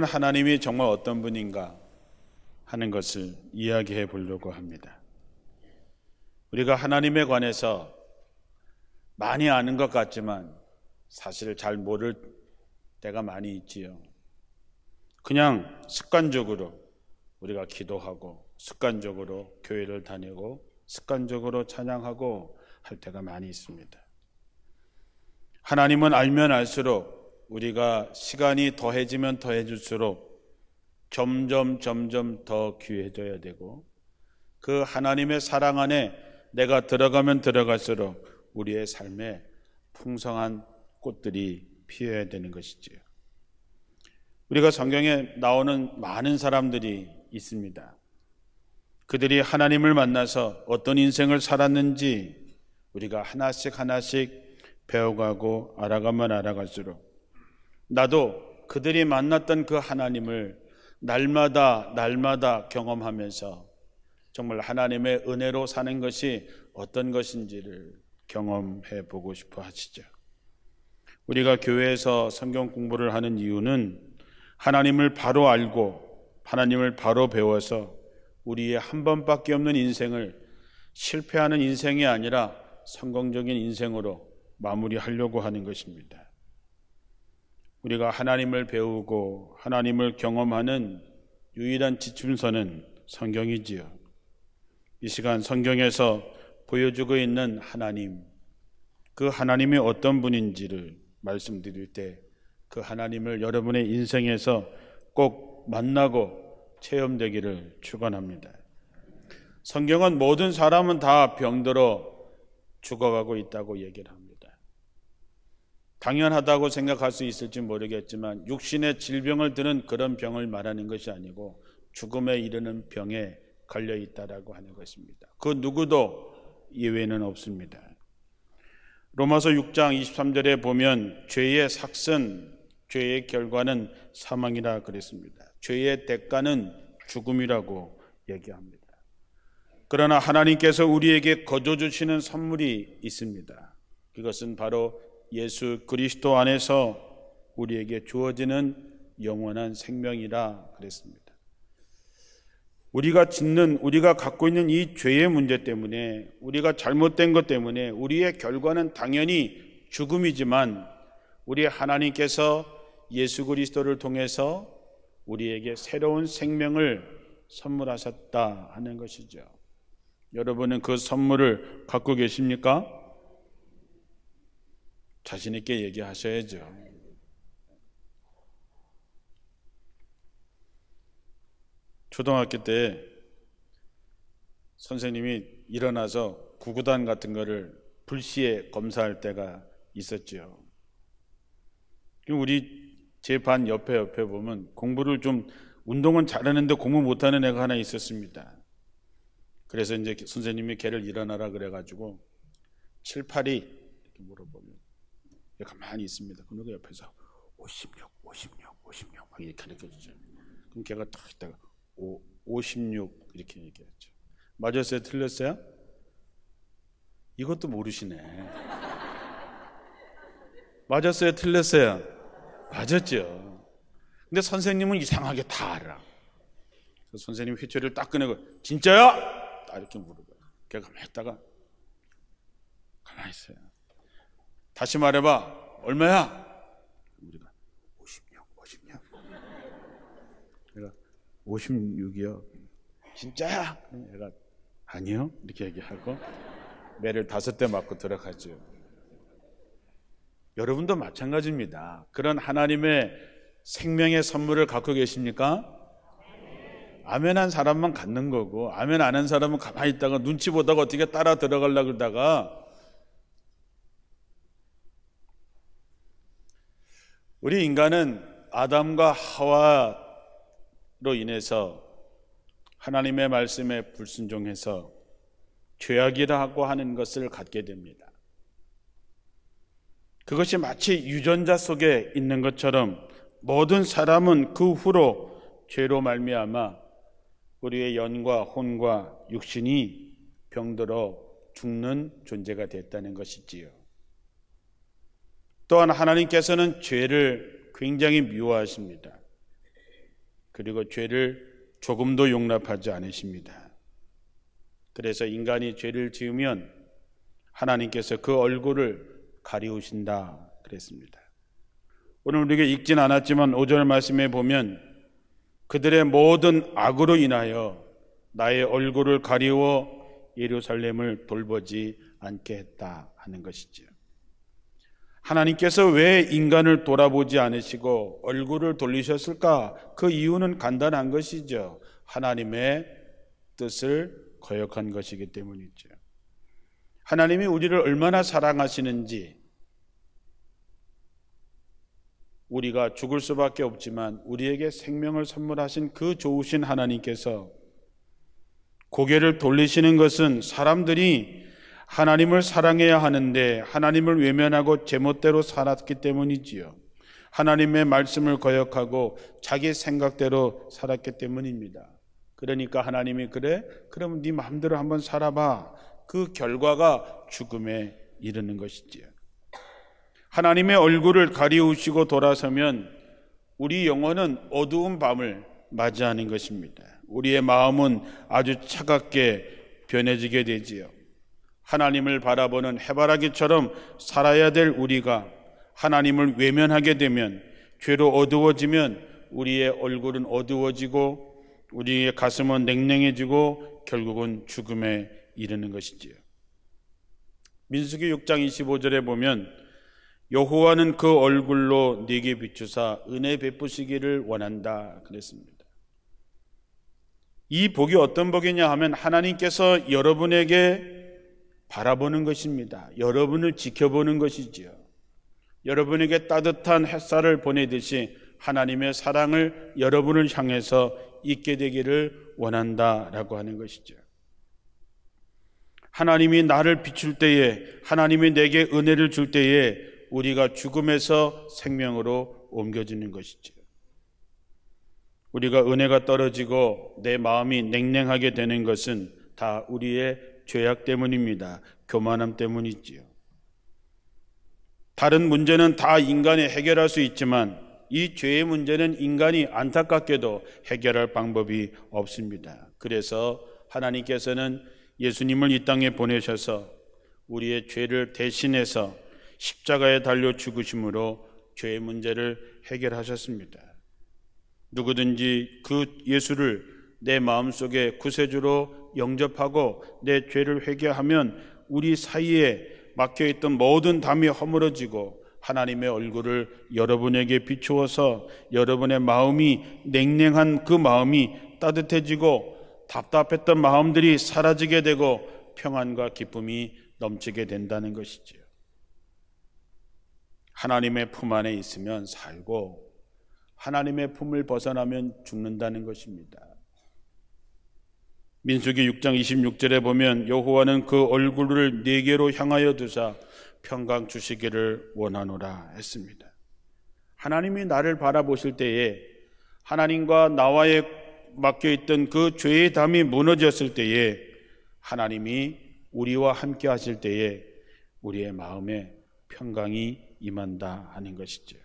오늘 하나님이 정말 어떤 분인가 하는 것을 이야기해 보려고 합니다. 우리가 하나님에 관해서 많이 아는 것 같지만 사실 잘 모를 때가 많이 있지요. 그냥 습관적으로 우리가 기도하고 습관적으로 교회를 다니고 습관적으로 찬양하고 할 때가 많이 있습니다. 하나님은 알면 알수록 우리가 시간이 더해지면 더해질수록 점점 점점 더 귀해져야 되고 그 하나님의 사랑 안에 내가 들어가면 들어갈수록 우리의 삶에 풍성한 꽃들이 피어야 되는 것이지요. 우리가 성경에 나오는 많은 사람들이 있습니다. 그들이 하나님을 만나서 어떤 인생을 살았는지 우리가 하나씩 하나씩 배워가고 알아가면 알아갈수록 나도 그들이 만났던 그 하나님을 날마다 날마다 경험하면서 정말 하나님의 은혜로 사는 것이 어떤 것인지를 경험해 보고 싶어 하시죠. 우리가 교회에서 성경 공부를 하는 이유는 하나님을 바로 알고 하나님을 바로 배워서 우리의 한 번밖에 없는 인생을 실패하는 인생이 아니라 성공적인 인생으로 마무리하려고 하는 것입니다. 우리가 하나님을 배우고 하나님을 경험하는 유일한 지침서는 성경이지요. 이 시간 성경에서 보여주고 있는 하나님, 그 하나님이 어떤 분인지를 말씀드릴 때 그 하나님을 여러분의 인생에서 꼭 만나고 체험되기를 축원합니다. 성경은 모든 사람은 다 병들어 죽어가고 있다고 얘기를 합니다. 당연하다고 생각할 수 있을지 모르겠지만 육신의 질병을 드는 그런 병을 말하는 것이 아니고 죽음에 이르는 병에 걸려 있다라고 하는 것입니다. 그 누구도 예외는 없습니다. 로마서 6장 23절에 보면 죄의 삭선, 죄의 결과는 사망이라 그랬습니다. 죄의 대가는 죽음이라고 얘기합니다. 그러나 하나님께서 우리에게 거저 주시는 선물이 있습니다. 그것은 바로 예수 그리스도 안에서 우리에게 주어지는 영원한 생명이라 그랬습니다. 우리가 짓는, 우리가 갖고 있는 이 죄의 문제 때문에, 우리가 잘못된 것 때문에, 우리의 결과는 당연히 죽음이지만, 우리 하나님께서 예수 그리스도를 통해서 우리에게 새로운 생명을 선물하셨다 하는 것이죠. 여러분은 그 선물을 갖고 계십니까? 자신 있게 얘기하셔야죠. 초등학교 때 선생님이 일어나서 구구단 같은 거를 불시에 검사할 때가 있었죠. 우리 제 반 옆에 옆에 보면 공부를 좀 운동은 잘하는데 공부 못하는 애가 하나 있었습니다. 그래서 이제 선생님이 걔를 일어나라 그래가지고 7, 8이 이렇게 물어보면 예, 가만히 있습니다. 그럼 그러니까 그 옆에서 56, 56, 56막 이렇게 가르쳐 주죠. 그럼 걔가 딱 있다가 5, 56 이렇게 얘기했죠. 맞았어요? 틀렸어요? 이것도 모르시네. 맞았어요? 틀렸어요? 맞았죠. 근데 선생님은 이상하게 다 알아. 그래서 선생님 휘체를 딱 꺼내고 진짜야? 딱 이렇게 물어봐요. 걔가 가만히 있다가 가만히 있어요. 다시 말해봐. 얼마야? 우리가 56, 56. 내가 56이요. 진짜야? 내가 아니요. 이렇게 얘기하고 매를 다섯 대 맞고 들어가죠. 여러분도 마찬가지입니다. 그런 하나님의 생명의 선물을 갖고 계십니까? 아멘한 사람만 갖는 거고 아멘 안 한 사람은 가만히 있다가 눈치 보다가 어떻게 따라 들어가려고 그러다가 우리 인간은 아담과 하와로 인해서 하나님의 말씀에 불순종해서 죄악이라고 하는 것을 갖게 됩니다. 그것이 마치 유전자 속에 있는 것처럼 모든 사람은 그 후로 죄로 말미암아 우리의 연과 혼과 육신이 병들어 죽는 존재가 됐다는 것이지요. 또한 하나님께서는 죄를 굉장히 미워하십니다. 그리고 죄를 조금도 용납하지 않으십니다. 그래서 인간이 죄를 지으면 하나님께서 그 얼굴을 가리우신다 그랬습니다. 오늘 우리가 읽진 않았지만 오절 말씀에 보면 그들의 모든 악으로 인하여 나의 얼굴을 가리워 예루살렘을 돌보지 않게 했다 하는 것이지 하나님께서 왜 인간을 돌아보지 않으시고 얼굴을 돌리셨을까? 그 이유는 간단한 것이죠. 하나님의 뜻을 거역한 것이기 때문이죠. 하나님이 우리를 얼마나 사랑하시는지 우리가 죽을 수밖에 없지만 우리에게 생명을 선물하신 그 좋으신 하나님께서 고개를 돌리시는 것은 사람들이 하나님을 사랑해야 하는데 하나님을 외면하고 제멋대로 살았기 때문이지요. 하나님의 말씀을 거역하고 자기 생각대로 살았기 때문입니다. 그러니까 하나님이 그래? 그럼 네 마음대로 한번 살아봐. 그 결과가 죽음에 이르는 것이지요. 하나님의 얼굴을 가리우시고 돌아서면 우리 영혼은 어두운 밤을 맞이하는 것입니다. 우리의 마음은 아주 차갑게 변해지게 되지요. 하나님을 바라보는 해바라기처럼 살아야 될 우리가 하나님을 외면하게 되면 죄로 어두워지면 우리의 얼굴은 어두워지고 우리의 가슴은 냉랭해지고 결국은 죽음에 이르는 것이지요. 민수기 6장 25절에 보면 여호와는 그 얼굴로 네게 비추사 은혜 베푸시기를 원한다 그랬습니다. 이 복이 어떤 복이냐 하면 하나님께서 여러분에게 바라보는 것입니다. 여러분을 지켜보는 것이지요. 여러분에게 따뜻한 햇살을 보내듯이 하나님의 사랑을 여러분을 향해서 있게 되기를 원한다라고 하는 것이죠. 하나님이 나를 비출 때에, 하나님이 내게 은혜를 줄 때에 우리가 죽음에서 생명으로 옮겨지는 것이죠. 우리가 은혜가 떨어지고 내 마음이 냉랭하게 되는 것은 다 우리의 죄악 때문입니다. 교만함 때문이지요. 다른 문제는 다 인간이 해결할 수 있지만 이 죄의 문제는 인간이 안타깝게도 해결할 방법이 없습니다. 그래서 하나님께서는 예수님을 이 땅에 보내셔서 우리의 죄를 대신해서 십자가에 달려 죽으심으로 죄의 문제를 해결하셨습니다. 누구든지 그 예수를 내 마음속에 구세주로 영접하고 내 죄를 회개하면 우리 사이에 막혀있던 모든 담이 허물어지고 하나님의 얼굴을 여러분에게 비추어서 여러분의 마음이 냉랭한 그 마음이 따뜻해지고 답답했던 마음들이 사라지게 되고 평안과 기쁨이 넘치게 된다는 것이지요. 하나님의 품 안에 있으면 살고 하나님의 품을 벗어나면 죽는다는 것입니다. 민수기 6장 26절에 보면 여호와는 그 얼굴을 네개로 향하여 두사 평강 주시기를 원하노라 했습니다. 하나님이 나를 바라보실 때에 하나님과 나와의 맡겨있던 그 죄의 담이 무너졌을 때에 하나님이 우리와 함께 하실 때에 우리의 마음에 평강이 임한다 하는 것이죠.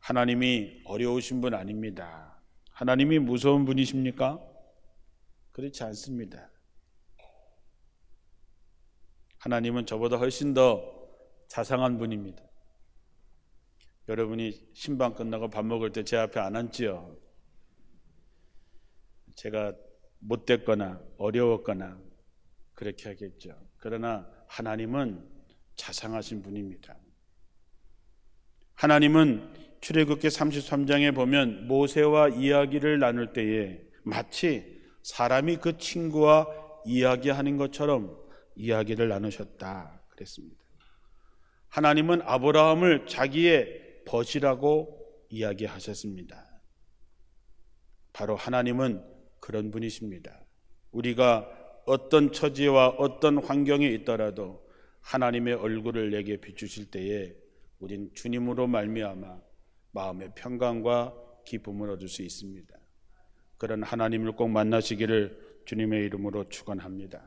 하나님이 어려우신 분 아닙니다. 하나님이 무서운 분이십니까? 그렇지 않습니다. 하나님은 저보다 훨씬 더 자상한 분입니다. 여러분이 신방 끝나고 밥 먹을 때 제 앞에 안 앉지요. 제가 못됐거나 어려웠거나 그렇게 하겠죠. 그러나 하나님은 자상하신 분입니다. 하나님은 출애굽기 33장에 보면 모세와 이야기를 나눌 때에 마치 사람이 그 친구와 이야기하는 것처럼 이야기를 나누셨다 그랬습니다. 하나님은 아브라함을 자기의 벗이라고 이야기하셨습니다. 바로 하나님은 그런 분이십니다. 우리가 어떤 처지와 어떤 환경에 있더라도 하나님의 얼굴을 내게 비추실 때에 우린 주님으로 말미암아 마음의 평강과 기쁨을 얻을 수 있습니다. 그런 하나님을 꼭 만나시기를 주님의 이름으로 축원합니다.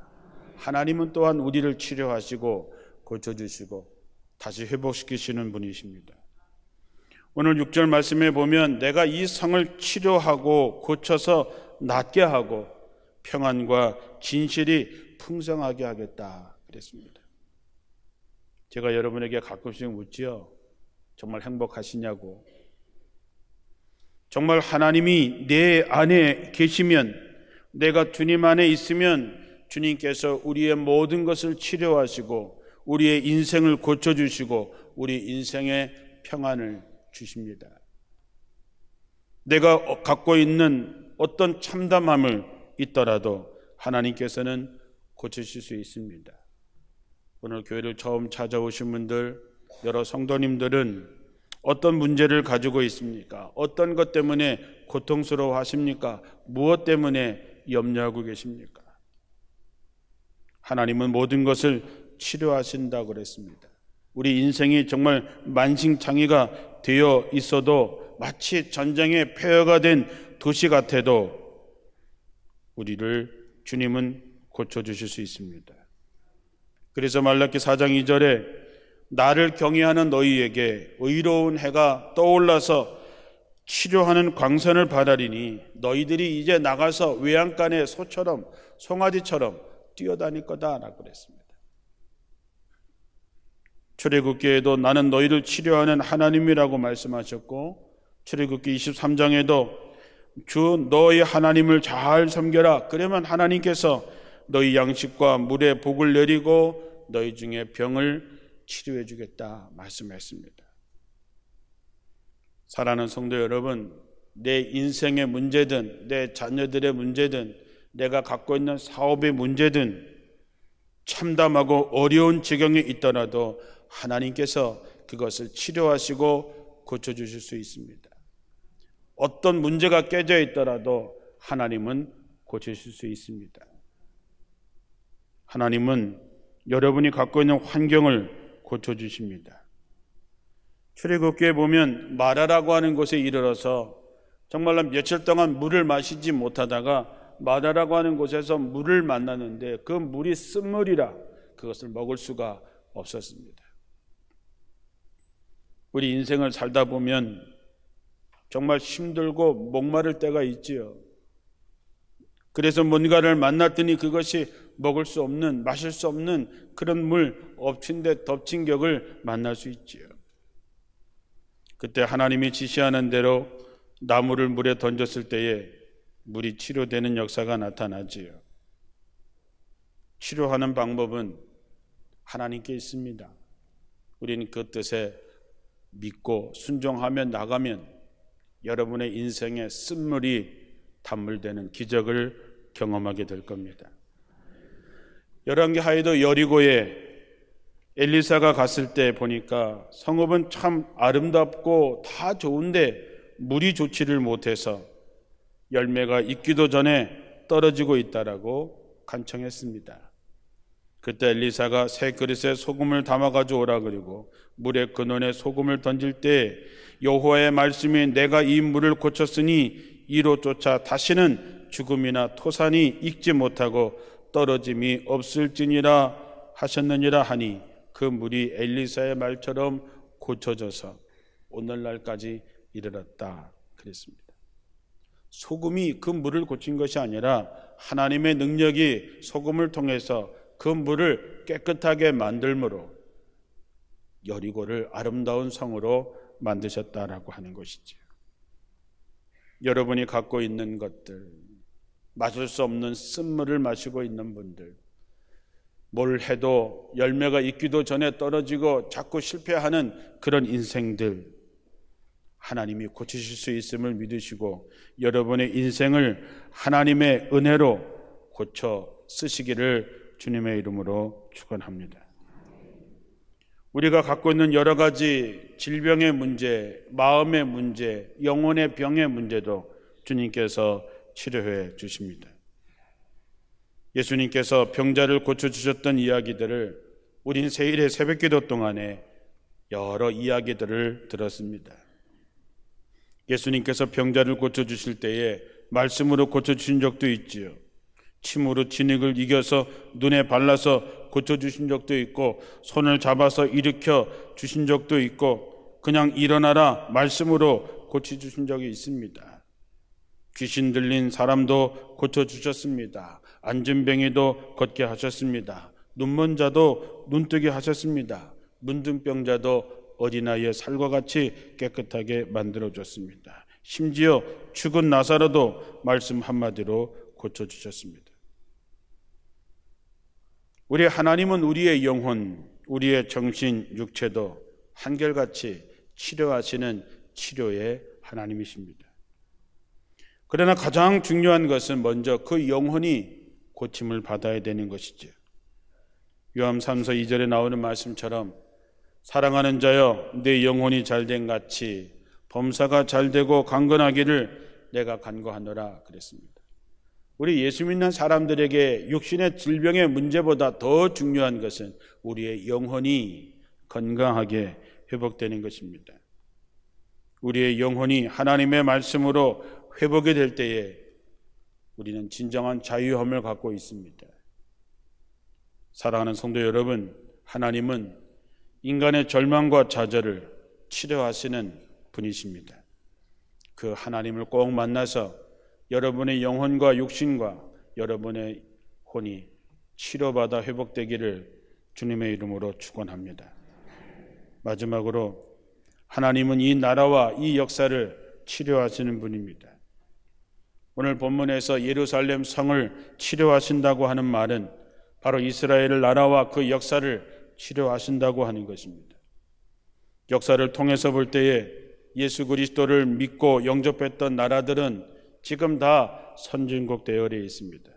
하나님은 또한 우리를 치료하시고 고쳐주시고 다시 회복시키시는 분이십니다. 오늘 6절 말씀에 보면 내가 이 성을 치료하고 고쳐서 낫게 하고 평안과 진실이 풍성하게 하겠다 그랬습니다. 제가 여러분에게 가끔씩 묻지요. 정말 행복하시냐고. 정말 하나님이 내 안에 계시면 내가 주님 안에 있으면 주님께서 우리의 모든 것을 치료하시고 우리의 인생을 고쳐주시고 우리 인생의 평안을 주십니다. 내가 갖고 있는 어떤 참담함을 있더라도 하나님께서는 고치실 수 있습니다. 오늘 교회를 처음 찾아오신 분들, 여러 성도님들은 어떤 문제를 가지고 있습니까? 어떤 것 때문에 고통스러워 하십니까? 무엇 때문에 염려하고 계십니까? 하나님은 모든 것을 치료하신다 고 그랬습니다. 우리 인생이 정말 만신창이가 되어 있어도 마치 전쟁의 폐허가 된 도시 같아도 우리를 주님은 고쳐주실 수 있습니다. 그래서 말라키 4장 2절에 나를 경외하는 너희에게 의로운 해가 떠올라서 치료하는 광선을 받아리니 너희들이 이제 나가서 외양간에 소처럼 송아지처럼 뛰어다닐 거다라고 그랬습니다. 출애굽기에도 나는 너희를 치료하는 하나님이라고 말씀하셨고 출애굽기 23장에도 주 너희 하나님을 잘 섬겨라 그러면 하나님께서 너희 양식과 물에 복을 내리고 너희 중에 병을 치료해 주겠다 말씀했습니다. 사랑하는 성도 여러분, 내 인생의 문제든 내 자녀들의 문제든 내가 갖고 있는 사업의 문제든 참담하고 어려운 지경에 있더라도 하나님께서 그것을 치료하시고 고쳐 주실 수 있습니다. 어떤 문제가 깨져 있더라도 하나님은 고치실 수 있습니다. 하나님은 여러분이 갖고 있는 환경을 고쳐주십니다. 출애굽기에 보면 마라라고 하는 곳에 이르러서 정말로 며칠 동안 물을 마시지 못하다가 마라라고 하는 곳에서 물을 만나는데 그 물이 쓴물이라 그것을 먹을 수가 없었습니다. 우리 인생을 살다 보면 정말 힘들고 목마를 때가 있지요. 그래서 뭔가를 만났더니 그것이 먹을 수 없는 마실 수 없는 그런 물 엎친 데 덮친 격을 만날 수 있지요. 그때 하나님이 지시하는 대로 나무를 물에 던졌을 때에 물이 치료되는 역사가 나타나지요. 치료하는 방법은 하나님께 있습니다. 우리는 그 뜻에 믿고 순종하며 나가면 여러분의 인생의 쓴물이 단물되는 기적을 경험하게 될 겁니다. 열왕기하에도 여리고에 엘리사가 갔을 때 보니까 성읍은 참 아름답고 다 좋은데 물이 좋지를 못해서 열매가 익기도 전에 떨어지고 있다라고 간청했습니다. 그때 엘리사가 새 그릇에 소금을 담아 가져오라 그리고 물의 근원에 소금을 던질 때 여호와의 말씀이 내가 이 물을 고쳤으니 이로 쫓아 다시는 죽음이나 토산이 익지 못하고 떨어짐이 없을지니라 하셨느니라 하니 그 물이 엘리사의 말처럼 고쳐져서 오늘날까지 이르렀다 그랬습니다. 소금이 그 물을 고친 것이 아니라 하나님의 능력이 소금을 통해서 그 물을 깨끗하게 만들므로 여리고를 아름다운 성으로 만드셨다라고 하는 것이지요. 여러분이 갖고 있는 것들, 마실 수 없는 쓴물을 마시고 있는 분들, 뭘 해도 열매가 있기도 전에 떨어지고 자꾸 실패하는 그런 인생들, 하나님이 고치실 수 있음을 믿으시고 여러분의 인생을 하나님의 은혜로 고쳐 쓰시기를 주님의 이름으로 축원합니다. 우리가 갖고 있는 여러 가지 질병의 문제, 마음의 문제, 영혼의 병의 문제도 주님께서 치료해 주십니다. 예수님께서 병자를 고쳐주셨던 이야기들을 우린 세일의 새벽 기도 동안에 여러 이야기들을 들었습니다. 예수님께서 병자를 고쳐주실 때에 말씀으로 고쳐주신 적도 있지요. 침으로 진흙을 이겨서 눈에 발라서 고쳐주신 적도 있고, 손을 잡아서 일으켜 주신 적도 있고, 그냥 일어나라 말씀으로 고쳐주신 적이 있습니다. 귀신 들린 사람도 고쳐주셨습니다. 안진병이도 걷게 하셨습니다. 눈먼 자도 눈뜨게 하셨습니다. 문둥병 자도 어린아이의 살과 같이 깨끗하게 만들어줬습니다. 심지어 죽은 나사로도 말씀 한마디로 고쳐주셨습니다. 우리 하나님은 우리의 영혼, 우리의 정신, 육체도 한결같이 치료하시는 치료의 하나님이십니다. 그러나 가장 중요한 것은 먼저 그 영혼이 고침을 받아야 되는 것이지 요함 3서 2절에 나오는 말씀처럼 사랑하는 자여 내 영혼이 잘 된 같이 범사가 잘되고 강건하기를 내가 간구하노라 그랬습니다. 우리 예수 믿는 사람들에게 육신의 질병의 문제보다 더 중요한 것은 우리의 영혼이 건강하게 회복되는 것입니다. 우리의 영혼이 하나님의 말씀으로 회복이 될 때에 우리는 진정한 자유함을 갖고 있습니다. 사랑하는 성도 여러분, 하나님은 인간의 절망과 좌절을 치료하시는 분이십니다. 그 하나님을 꼭 만나서 여러분의 영혼과 육신과 여러분의 혼이 치료받아 회복되기를 주님의 이름으로 축원합니다. 마지막으로 하나님은 이 나라와 이 역사를 치료하시는 분입니다. 오늘 본문에서 예루살렘 성을 치료하신다고 하는 말은 바로 이스라엘 나라와 그 역사를 치료하신다고 하는 것입니다. 역사를 통해서 볼 때에 예수 그리스도를 믿고 영접했던 나라들은 지금 다 선진국 대열에 있습니다.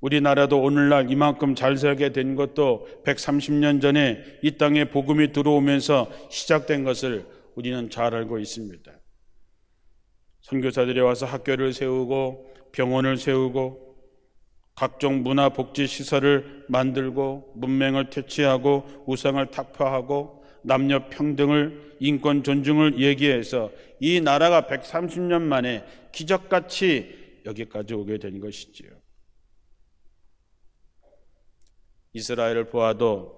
우리나라도 오늘날 이만큼 잘 살게 된 것도 130년 전에 이 땅에 복음이 들어오면서 시작된 것을 우리는 잘 알고 있습니다. 선교사들이 와서 학교를 세우고 병원을 세우고 각종 문화 복지 시설을 만들고 문맹을 퇴치하고 우상을 탁파하고 남녀 평등을 인권 존중을 얘기해서 이 나라가 130년 만에 기적같이 여기까지 오게 된 것이지요. 이스라엘을 보아도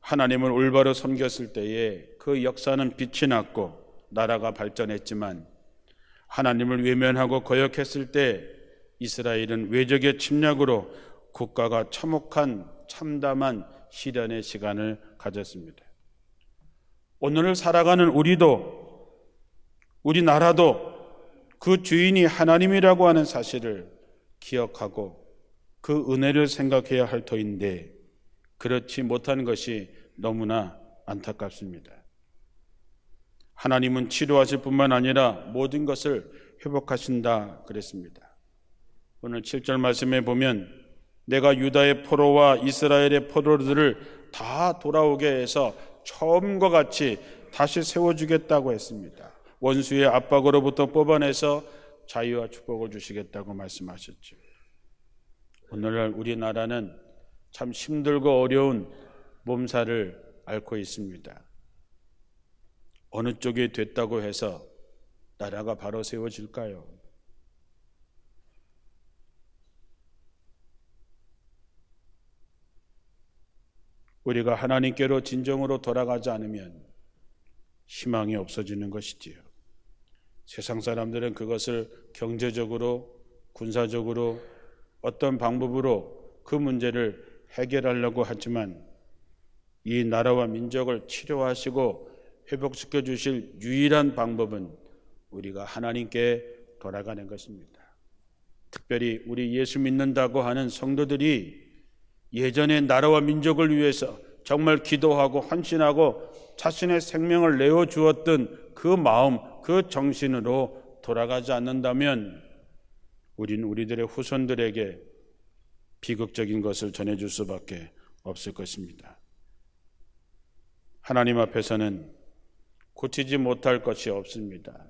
하나님을 올바로 섬겼을 때에 그 역사는 빛이 났고 나라가 발전했지만 하나님을 외면하고 거역했을 때 이스라엘은 외적의 침략으로 국가가 참혹한 참담한 시련의 시간을 가졌습니다. 오늘을 살아가는 우리도 우리나라도 그 주인이 하나님이라고 하는 사실을 기억하고 그 은혜를 생각해야 할 터인데 그렇지 못한 것이 너무나 안타깝습니다. 하나님은 치료하실 뿐만 아니라 모든 것을 회복하신다 그랬습니다. 오늘 7절 말씀에 보면 내가 유다의 포로와 이스라엘의 포로들을 다 돌아오게 해서 처음과 같이 다시 세워주겠다고 했습니다. 원수의 압박으로부터 뽑아내서 자유와 축복을 주시겠다고 말씀하셨죠. 오늘날 우리나라는 참 힘들고 어려운 몸살을 앓고 있습니다. 어느 쪽이 됐다고 해서 나라가 바로 세워질까요? 우리가 하나님께로 진정으로 돌아가지 않으면 희망이 없어지는 것이지요. 세상 사람들은 그것을 경제적으로, 군사적으로, 어떤 방법으로 그 문제를 해결하려고 하지만 이 나라와 민족을 치료하시고 회복시켜 주실 유일한 방법은 우리가 하나님께 돌아가는 것입니다. 특별히 우리 예수 믿는다고 하는 성도들이 예전에 나라와 민족을 위해서 정말 기도하고 헌신하고 자신의 생명을 내어 주었던 그 마음, 그 정신으로 돌아가지 않는다면 우리는 우리들의 후손들에게 비극적인 것을 전해줄 수밖에 없을 것입니다. 하나님 앞에서는 고치지 못할 것이 없습니다.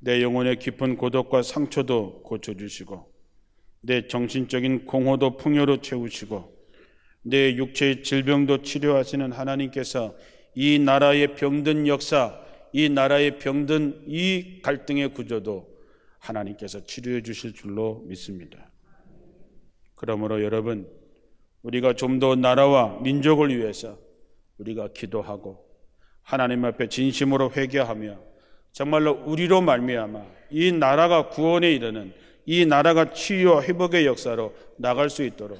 내 영혼의 깊은 고독과 상처도 고쳐주시고, 내 정신적인 공허도 풍요로 채우시고, 내 육체의 질병도 치료하시는 하나님께서 이 나라의 병든 역사, 이 나라의 병든 이 갈등의 구조도 하나님께서 치료해 주실 줄로 믿습니다. 그러므로 여러분, 우리가 좀 더 나라와 민족을 위해서 우리가 기도하고 하나님 앞에 진심으로 회개하며 정말로 우리로 말미암아 이 나라가 구원에 이르는 이 나라가 치유와 회복의 역사로 나갈 수 있도록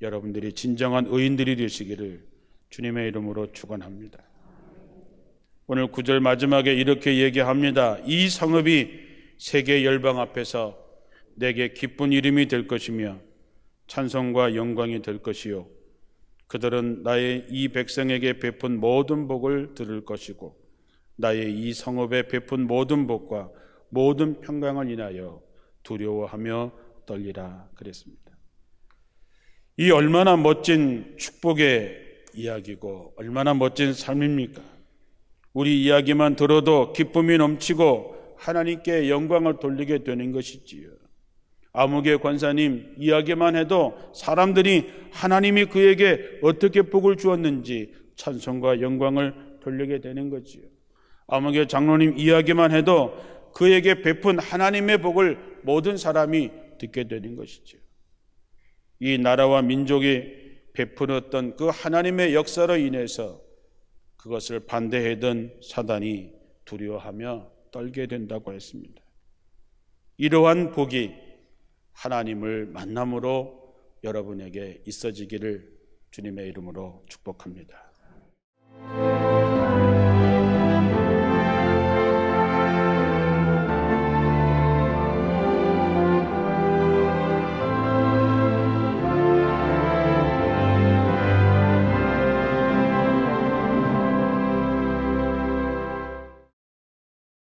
여러분들이 진정한 의인들이 되시기를 주님의 이름으로 축원합니다. 오늘 구절 마지막에 이렇게 얘기합니다. 이 성읍이 세계 열방 앞에서 내게 기쁜 이름이 될 것이며 찬송과 영광이 될 것이요 그들은 나의 이 백성에게 베푼 모든 복을 들을 것이고 나의 이 성읍에 베푼 모든 복과 모든 평강을 인하여 두려워하며 떨리라 그랬습니다. 이 얼마나 멋진 축복의 이야기고 얼마나 멋진 삶입니까? 우리 이야기만 들어도 기쁨이 넘치고 하나님께 영광을 돌리게 되는 것이지요. 암흑의 권사님 이야기만 해도 사람들이 하나님이 그에게 어떻게 복을 주었는지 찬송과 영광을 돌리게 되는 거지요. 암흑의 장로님 이야기만 해도 그에게 베푼 하나님의 복을 모든 사람이 듣게 되는 것이지요. 이 나라와 민족이 베풀었던 그 하나님의 역사로 인해서 그것을 반대하던 사단이 두려워하며 떨게 된다고 했습니다. 이러한 복이 하나님을 만남으로 여러분에게 있어지기를 주님의 이름으로 축복합니다.